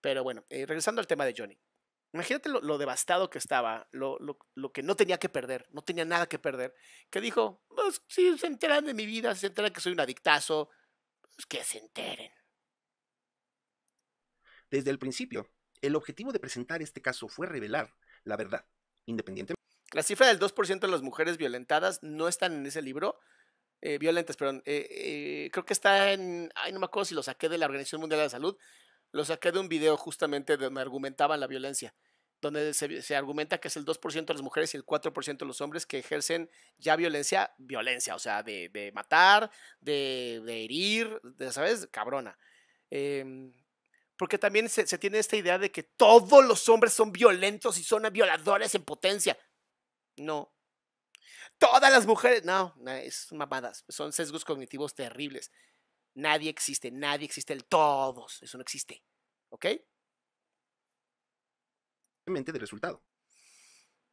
Pero bueno, eh, regresando al tema de Johnny. Imagínate lo, devastado que estaba, lo, que no tenía que perder, no tenía nada que perder, que dijo, pues, si se enteran de mi vida, si se enteran que soy un adictazo, pues que se enteren. Desde el principio, el objetivo de presentar este caso fue revelar la verdad, independientemente. La cifra del 2% de las mujeres violentadas no están en ese libro, eh, violentas, perdón, eh, creo que está en, ay, no me acuerdo si lo saqué de la Organización Mundial de la Salud, lo saqué de un video justamente donde argumentaban la violencia, donde se, argumenta que es el 2% de las mujeres y el 4% de los hombres que ejercen ya violencia, violencia, o sea, de, matar, de, herir, ¿sabes? Cabrona. Em, porque también se, tiene esta idea de que todos los hombres son violentos y son violadores en potencia. No, Todas las mujeres, no, es mamadas, son sesgos cognitivos terribles. Nadie existe, nadie existe el todos, eso no existe. ¿Ok? mente del resultado.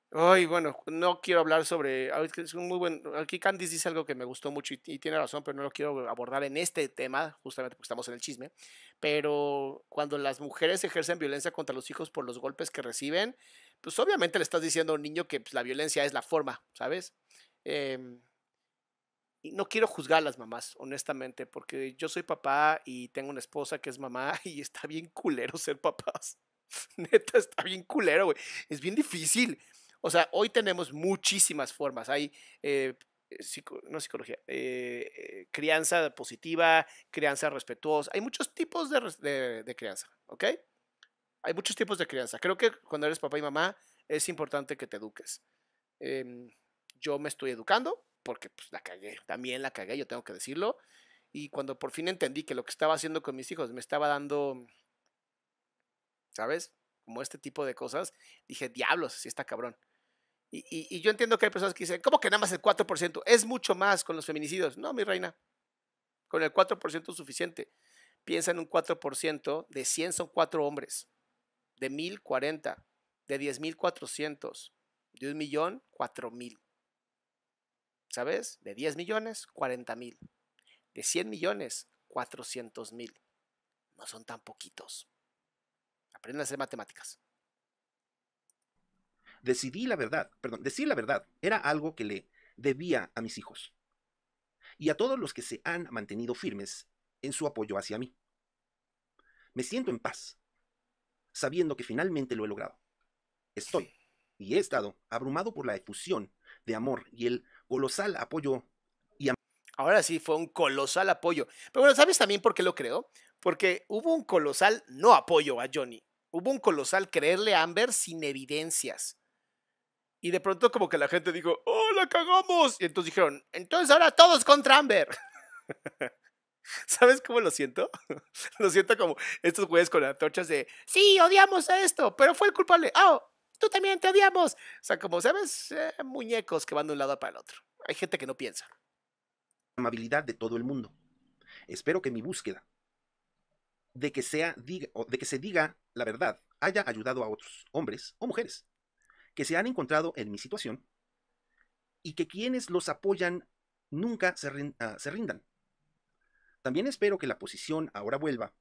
Ay, bueno, no quiero hablar sobre. Ah, es muy buen. Aquí Candice dice algo que me gustó mucho y, tiene razón, pero no lo quiero abordar en este tema, justamente porque estamos en el chisme. Pero cuando las mujeres ejercen violencia contra los hijos por los golpes que reciben, pues obviamente le estás diciendo a un niño que pues, la violencia es la forma, ¿sabes? Eh, y no quiero juzgar a las mamás, honestamente, porque yo soy papá y tengo una esposa que es mamá y está bien culero ser papás. Neta, está bien culero, güey. Es bien difícil. O sea, hoy tenemos muchísimas formas. Hay, eh, no psicología, eh, eh, crianza positiva, crianza respetuosa. Hay muchos tipos de crianza, ¿ok? Hay muchos tipos de crianza. Creo que cuando eres papá y mamá es importante que te eduques. Em, yo me estoy educando, porque pues la cagué, también la cagué, yo tengo que decirlo. Y cuando por fin entendí que lo que estaba haciendo con mis hijos me estaba dando, ¿sabes? Como este tipo de cosas, dije, diablos, si está cabrón. Y, yo entiendo que hay personas que dicen, ¿cómo que nada más el 4%? Es mucho más con los feminicidios. No, mi reina, con el 4% es suficiente. Piensa en un 4%, de 100 son 4 hombres, de 1040, de 10400, de un millón, 4000. ¿Sabes? De 10 millones, 40 mil. De 100 millones, 400 mil. No son tan poquitos. Aprende a hacer matemáticas. Decidí la verdad, perdón, decir la verdad era algo que le debía a mis hijos y a todos los que se han mantenido firmes en su apoyo hacia mí. Me siento en paz, sabiendo que finalmente lo he logrado. Estoy y he estado abrumado por la efusión de amor y el colosal apoyo. Ahora sí, fue un colosal apoyo. Pero bueno, ¿sabes también por qué lo creo? Porque hubo un colosal no apoyo a Johnny. Hubo un colosal creerle a Amber sin evidencias. Y de pronto como que la gente dijo, ¡oh, la cagamos! Y entonces dijeron, entonces ahora todos contra Amber. ¿Sabes cómo lo siento? lo siento como estos güeyes con las de, sí, odiamos a esto, pero fue el culpable. Ah tú también te odiamos. O sea, como, ¿sabes? Eh, muñecos que van de un lado para el otro. Hay gente que no piensa. Amabilidad de todo el mundo. Espero que mi búsqueda de que, sea, de que se diga la verdad haya ayudado a otros, hombres o mujeres, que se han encontrado en mi situación y que quienes los apoyan nunca se, ah, se rindan. También espero que la posición ahora vuelva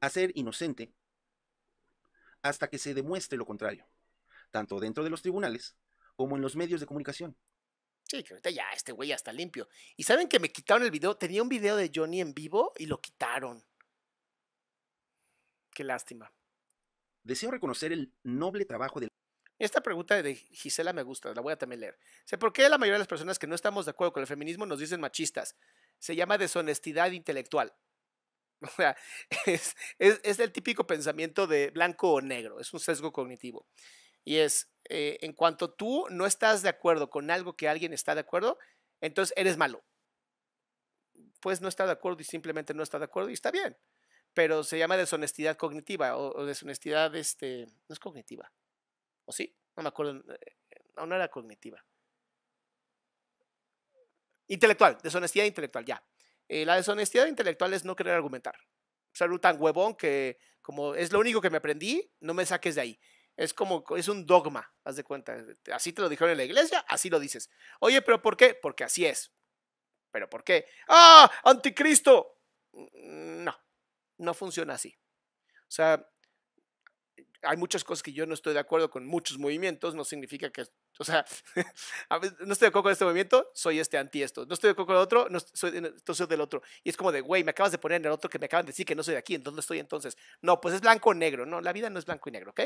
a ser inocente hasta que se demuestre lo contrario tanto dentro de los tribunales como en los medios de comunicación. Sí, que ahorita ya, este güey ya está limpio. Y saben que me quitaron el video, tenía un video de Johnny en vivo y lo quitaron. Qué lástima. Deseo reconocer el noble trabajo del... Esta pregunta de Gisela me gusta, la voy a también leer. Sé por qué la mayoría de las personas que no estamos de acuerdo con el feminismo nos dicen machistas. Se llama deshonestidad intelectual. O sea, es, es, es el típico pensamiento de blanco o negro, es un sesgo cognitivo. Y es, eh, en cuanto tú no estás de acuerdo con algo que alguien está de acuerdo, entonces eres malo. Pues no está de acuerdo y simplemente no está de acuerdo y está bien. Pero se llama deshonestidad cognitiva o, deshonestidad, este, no es cognitiva. ¿O sí? No me acuerdo. Eh, no, era cognitiva. Intelectual, deshonestidad intelectual, ya. Eh, la deshonestidad intelectual es no querer argumentar. Ser tan huevón que, como es lo único que me aprendí, no me saques de ahí. Es como, es un dogma, haz de cuenta. Así te lo dijeron en la iglesia, así lo dices. Oye, pero ¿por qué? Porque así es. ¿Pero por qué? ¡Ah! ¡Anticristo! Mm, no, no funciona así. O sea, hay muchas cosas que yo no estoy de acuerdo con muchos movimientos, no significa que o sea, no estoy de acuerdo con este movimiento, soy este anti esto. No estoy de acuerdo con el otro, no soy, entonces del otro. Y es como de, güey, me acabas de poner en el otro que me acaban de decir que no soy de aquí, ¿en dónde estoy entonces? No, pues es blanco o negro. No, la vida no es blanco y negro, ¿ok?